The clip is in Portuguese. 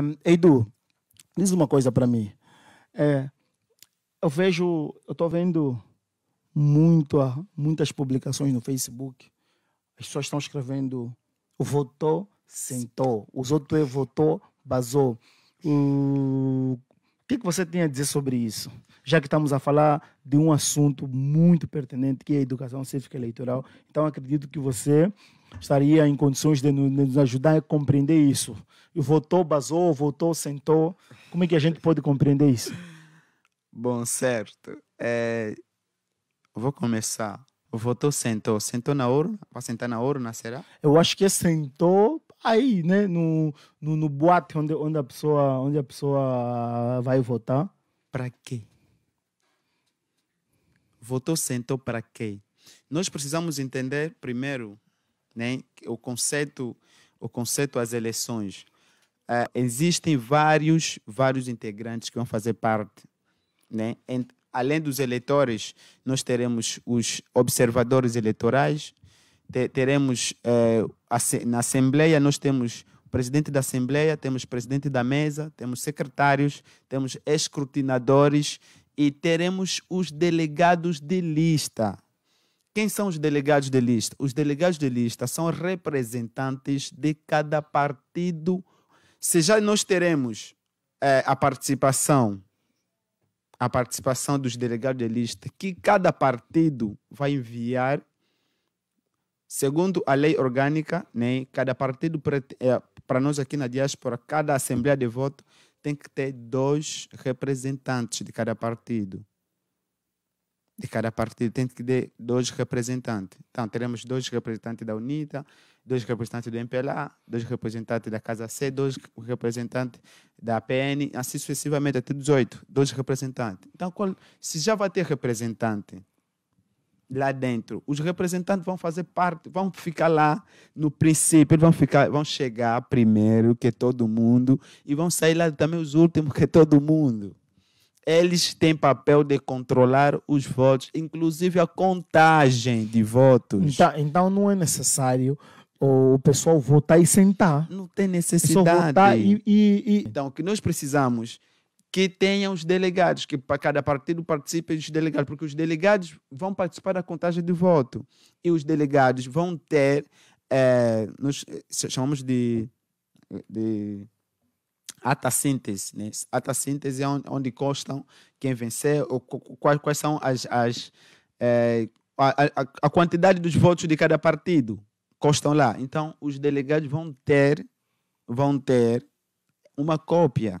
Hum, Edu, diz uma coisa para mim. É, eu vejo, eu estou vendo muito, muitas publicações no Facebook. As pessoas estão escrevendo votou, sentou. Os outros votou, basou. O que, que você tem a dizer sobre isso? Já que estamos a falar de um assunto muito pertinente, que é a educação cívica eleitoral. Então, acredito que você estaria em condições de nos ajudar a compreender isso. E votou, basou, votou, sentou. Como é que a gente pode compreender isso? Bom, certo. É... Vou começar. Votou, sentou. Sentou na urna? Vai sentar na urna, será? Eu acho que é sentou aí, né? No, no, no boate onde, onde, a pessoa, onde a pessoa vai votar. Para quê? Votou, sentou para quê? Nós precisamos entender, primeiro, né? O conceito, o conceito às eleições. Uh, existem vários, vários integrantes que vão fazer parte, né? Ent além dos eleitores, nós teremos os observadores eleitorais, te teremos uh, na Assembleia nós temos presidente da Assembleia, temos presidente da mesa, temos secretários, temos escrutinadores e teremos os delegados de lista. Quem são os delegados de lista? Os delegados de lista são representantes de cada partido. Se já nós teremos é, a participação, a participação dos delegados de lista, que cada partido vai enviar, segundo a lei orgânica, né, cada partido, é, para nós aqui na diáspora, cada assembleia de voto tem que ter dois representantes de cada partido de cada partido tem que ter dois representantes. Então, teremos dois representantes da UNITA, dois representantes do MPLA, dois representantes da Casa C, dois representantes da PN, assim sucessivamente, até 18, dois representantes. Então, se já vai ter representante lá dentro, os representantes vão fazer parte, vão ficar lá no princípio, vão, ficar, vão chegar primeiro que todo mundo e vão sair lá também os últimos que todo mundo eles têm papel de controlar os votos, inclusive a contagem de votos. Então, então não é necessário o pessoal votar e sentar. Não tem necessidade. Votar e, e, e... Então, o que nós precisamos que tenham os delegados, que para cada partido participem os delegados, porque os delegados vão participar da contagem de voto. E os delegados vão ter, é, nós eh, chamamos de, de ata síntese Né? ata síntese é onde, onde constam quem venceu, ou, quais, quais são as, as é, a, a, a, quantidade dos votos de cada partido. Constam lá. Então, os delegados vão ter, vão ter uma cópia